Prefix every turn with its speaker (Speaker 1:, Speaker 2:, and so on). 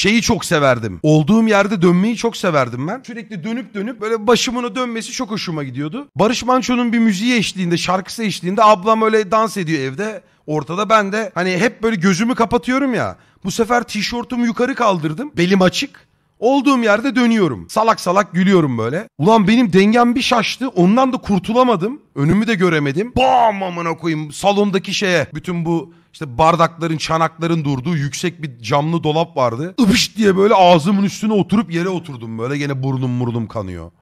Speaker 1: Şeyi çok severdim. Olduğum yerde dönmeyi çok severdim ben. Sürekli dönüp dönüp böyle başımın o dönmesi çok hoşuma gidiyordu. Barış Manço'nun bir müziği eşliğinde, şarkısı eşliğinde ablam öyle dans ediyor evde. Ortada ben de hani hep böyle gözümü kapatıyorum ya. Bu sefer tişörtümü yukarı kaldırdım. Belim açık. Olduğum yerde dönüyorum. Salak salak gülüyorum böyle. Ulan benim dengem bir şaştı. Ondan da kurtulamadım. Önümü de göremedim. Bam amına koyayım salondaki şeye. Bütün bu işte bardakların, çanakların durduğu yüksek bir camlı dolap vardı. Ipış diye böyle ağzımın üstüne oturup yere oturdum böyle. Gene burnum burnum kanıyor.